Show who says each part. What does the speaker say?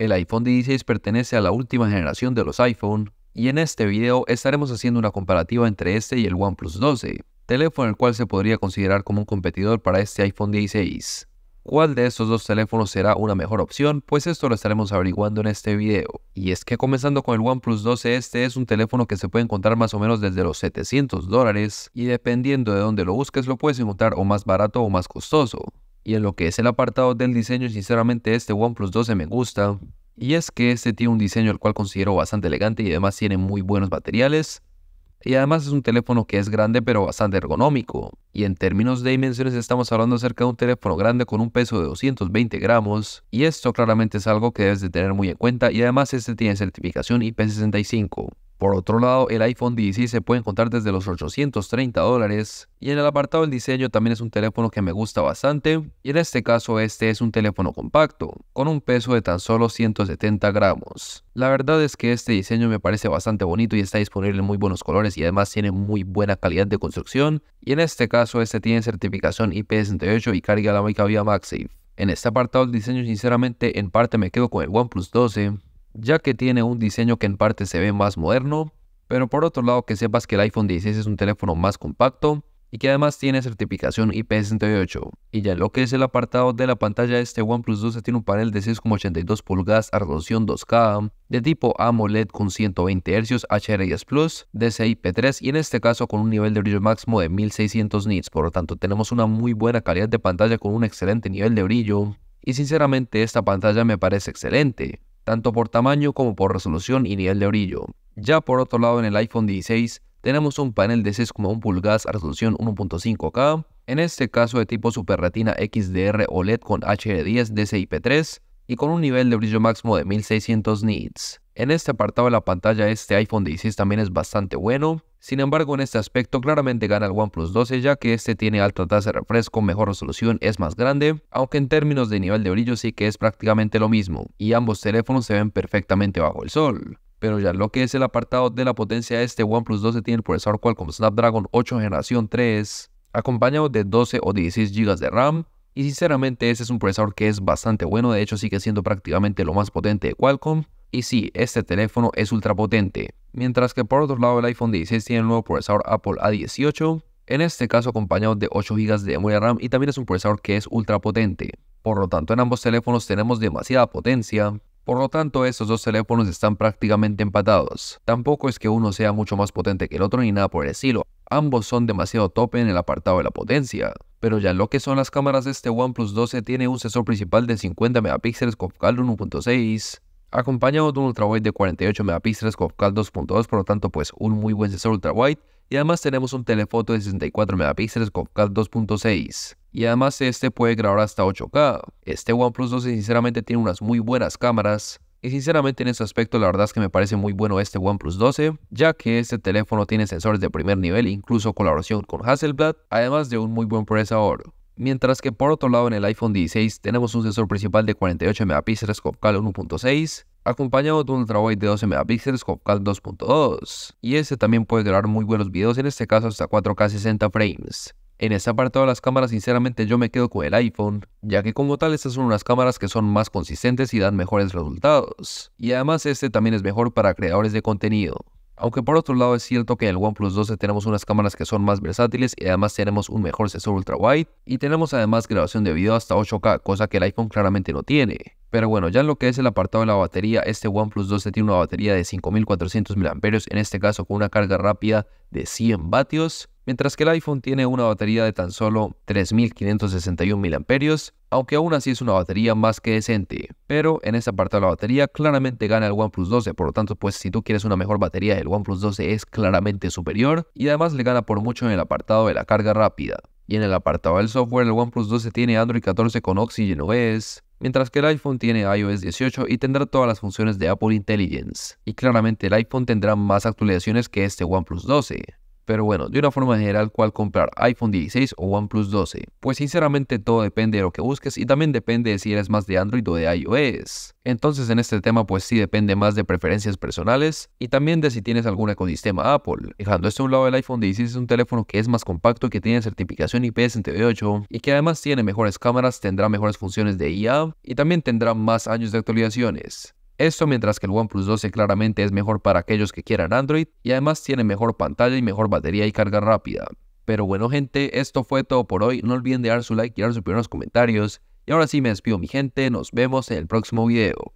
Speaker 1: El iPhone 16 pertenece a la última generación de los iPhone y en este video estaremos haciendo una comparativa entre este y el OnePlus 12, teléfono el cual se podría considerar como un competidor para este iPhone 16. ¿Cuál de estos dos teléfonos será una mejor opción? Pues esto lo estaremos averiguando en este video. Y es que comenzando con el OnePlus 12, este es un teléfono que se puede encontrar más o menos desde los 700 dólares y dependiendo de dónde lo busques lo puedes encontrar o más barato o más costoso. Y en lo que es el apartado del diseño, sinceramente este OnePlus 12 me gusta. Y es que este tiene un diseño el cual considero bastante elegante y además tiene muy buenos materiales. Y además es un teléfono que es grande pero bastante ergonómico. Y en términos de dimensiones estamos hablando acerca de un teléfono grande con un peso de 220 gramos. Y esto claramente es algo que debes de tener muy en cuenta y además este tiene certificación IP65. Por otro lado, el iPhone 16 se puede encontrar desde los 830 dólares. Y en el apartado del diseño también es un teléfono que me gusta bastante. Y en este caso este es un teléfono compacto, con un peso de tan solo 170 gramos. La verdad es que este diseño me parece bastante bonito y está disponible en muy buenos colores y además tiene muy buena calidad de construcción. Y en este caso este tiene certificación IP68 y carga la mica vía MagSafe. En este apartado del diseño sinceramente en parte me quedo con el OnePlus 12, ya que tiene un diseño que en parte se ve más moderno, pero por otro lado que sepas que el iPhone 16 es un teléfono más compacto y que además tiene certificación IP68. Y ya lo que es el apartado de la pantalla, este OnePlus 12 tiene un panel de 6,82 pulgadas a resolución 2K de tipo AMOLED con 120 Hz HR10 Plus, DCI-P3 y en este caso con un nivel de brillo máximo de 1600 nits, por lo tanto tenemos una muy buena calidad de pantalla con un excelente nivel de brillo y sinceramente esta pantalla me parece excelente tanto por tamaño como por resolución y nivel de brillo. Ya por otro lado en el iPhone 16 tenemos un panel de 6,1 pulgadas a resolución 1.5K, en este caso de tipo Super Retina XDR OLED con HD10 DCI-P3 y con un nivel de brillo máximo de 1600 nits. En este apartado de la pantalla este iPhone 16 también es bastante bueno, sin embargo en este aspecto claramente gana el OnePlus 12 ya que este tiene alta tasa de refresco, mejor resolución, es más grande, aunque en términos de nivel de brillo sí que es prácticamente lo mismo, y ambos teléfonos se ven perfectamente bajo el sol pero ya lo que es el apartado de la potencia este OnePlus 12 tiene el procesador Qualcomm Snapdragon 8 generación 3 acompañado de 12 o 16 GB de RAM y sinceramente ese es un procesador que es bastante bueno, de hecho sigue siendo prácticamente lo más potente de Qualcomm y sí, este teléfono es ultra potente. Mientras que por otro lado el iPhone 16 tiene el nuevo procesador Apple A18, en este caso acompañado de 8 GB de memoria RAM y también es un procesador que es ultra potente. Por lo tanto, en ambos teléfonos tenemos demasiada potencia. Por lo tanto, estos dos teléfonos están prácticamente empatados. Tampoco es que uno sea mucho más potente que el otro ni nada por el estilo. Ambos son demasiado tope en el apartado de la potencia. Pero ya en lo que son las cámaras, este OnePlus 12 tiene un sensor principal de 50 megapíxeles con focal 1.6, acompañado de un ultrawide de 48 megapíxeles con 2.2, por lo tanto pues un muy buen sensor ultrawide. Y además tenemos un telefoto de 64 megapíxeles con 2.6. Y además este puede grabar hasta 8K. Este OnePlus 12 sinceramente tiene unas muy buenas cámaras. Y sinceramente en ese aspecto la verdad es que me parece muy bueno este OnePlus 12, ya que este teléfono tiene sensores de primer nivel, incluso colaboración con Hasselblad, además de un muy buen procesador. Mientras que por otro lado en el iPhone 16 tenemos un sensor principal de 48 megapíxeles Copcal 1.6, acompañado de un ultrawide de 12 megapíxeles Copcal 2.2, y este también puede grabar muy buenos videos, en este caso hasta 4K 60 frames. En este apartado de las cámaras sinceramente yo me quedo con el iPhone, ya que como tal estas son unas cámaras que son más consistentes y dan mejores resultados, y además este también es mejor para creadores de contenido. Aunque por otro lado es cierto que en el OnePlus 12 tenemos unas cámaras que son más versátiles y además tenemos un mejor sensor ultra wide y tenemos además grabación de video hasta 8K, cosa que el iPhone claramente no tiene. Pero bueno, ya en lo que es el apartado de la batería, este OnePlus 12 tiene una batería de 5400 mAh, en este caso con una carga rápida de 100 vatios mientras que el iPhone tiene una batería de tan solo 3.561 mAh, aunque aún así es una batería más que decente. Pero en ese apartado de la batería claramente gana el OnePlus 12, por lo tanto pues si tú quieres una mejor batería el OnePlus 12 es claramente superior y además le gana por mucho en el apartado de la carga rápida. Y en el apartado del software el OnePlus 12 tiene Android 14 con Oxygen OS, mientras que el iPhone tiene iOS 18 y tendrá todas las funciones de Apple Intelligence. Y claramente el iPhone tendrá más actualizaciones que este OnePlus 12. Pero bueno, de una forma general, ¿cuál comprar? ¿iPhone 16 o OnePlus 12? Pues sinceramente todo depende de lo que busques y también depende de si eres más de Android o de iOS. Entonces en este tema pues sí depende más de preferencias personales y también de si tienes algún ecosistema Apple. Dejando esto a un lado, el iPhone 16 es un teléfono que es más compacto, que tiene certificación ips 68 y que además tiene mejores cámaras, tendrá mejores funciones de IA y también tendrá más años de actualizaciones. Esto mientras que el OnePlus 12 claramente es mejor para aquellos que quieran Android y además tiene mejor pantalla y mejor batería y carga rápida. Pero bueno gente, esto fue todo por hoy, no olviden dar su like y dar sus primeros comentarios. Y ahora sí me despido mi gente, nos vemos en el próximo video.